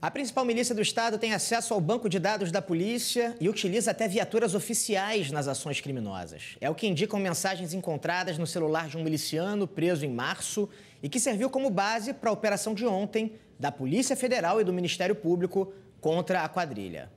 A principal milícia do estado tem acesso ao banco de dados da polícia e utiliza até viaturas oficiais nas ações criminosas. É o que indicam mensagens encontradas no celular de um miliciano preso em março e que serviu como base para a operação de ontem da Polícia Federal e do Ministério Público contra a quadrilha.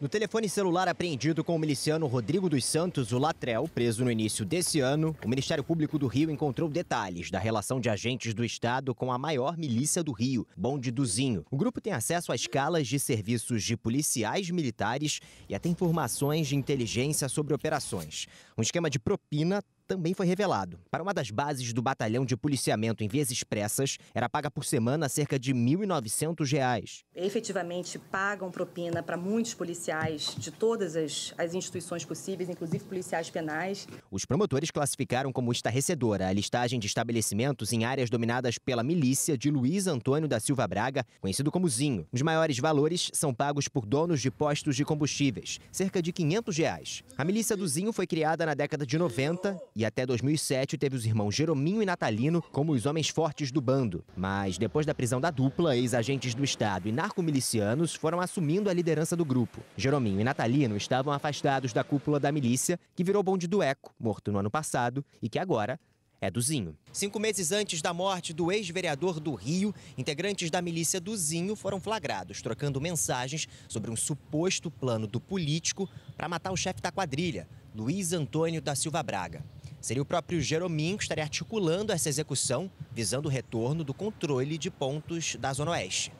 No telefone celular apreendido com o miliciano Rodrigo dos Santos, o Latrel, preso no início desse ano, o Ministério Público do Rio encontrou detalhes da relação de agentes do Estado com a maior milícia do Rio, Bonde Duzinho. O grupo tem acesso a escalas de serviços de policiais militares e até informações de inteligência sobre operações. Um esquema de propina também foi revelado. Para uma das bases do batalhão de policiamento em vias expressas, era paga por semana cerca de R$ 1.900. Efetivamente, pagam propina para muitos policiais de todas as, as instituições possíveis, inclusive policiais penais. Os promotores classificaram como estarrecedora a listagem de estabelecimentos em áreas dominadas pela milícia de Luiz Antônio da Silva Braga, conhecido como Zinho. Os maiores valores são pagos por donos de postos de combustíveis, cerca de R$ 500. Reais. A milícia do Zinho foi criada na década de 90 e até 2007 teve os irmãos Jerominho e Natalino como os homens fortes do bando. Mas depois da prisão da dupla, ex-agentes do Estado e narcomilicianos foram assumindo a liderança do grupo. Jerominho e Natalino estavam afastados da cúpula da milícia, que virou bonde do Eco, morto no ano passado, e que agora é do Zinho. Cinco meses antes da morte do ex-vereador do Rio, integrantes da milícia do Zinho foram flagrados, trocando mensagens sobre um suposto plano do político para matar o chefe da quadrilha, Luiz Antônio da Silva Braga. Seria o próprio Jeromim que estaria articulando essa execução, visando o retorno do controle de pontos da Zona Oeste.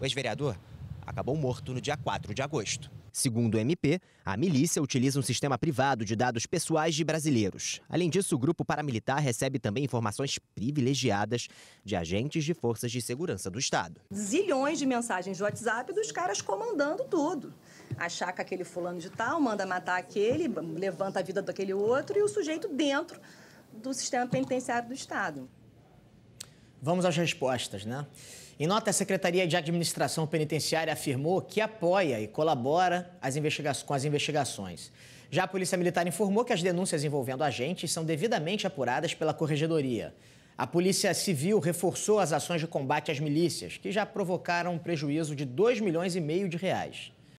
O ex-vereador acabou morto no dia 4 de agosto. Segundo o MP, a milícia utiliza um sistema privado de dados pessoais de brasileiros. Além disso, o grupo paramilitar recebe também informações privilegiadas de agentes de forças de segurança do Estado. Zilhões de mensagens de WhatsApp dos caras comandando tudo achar que aquele fulano de tal, manda matar aquele, levanta a vida daquele outro e o sujeito dentro do sistema penitenciário do Estado. Vamos às respostas, né? Em nota, a Secretaria de Administração Penitenciária afirmou que apoia e colabora as com as investigações. Já a Polícia Militar informou que as denúncias envolvendo agentes são devidamente apuradas pela Corregedoria. A Polícia Civil reforçou as ações de combate às milícias, que já provocaram um prejuízo de 2 milhões e meio de reais.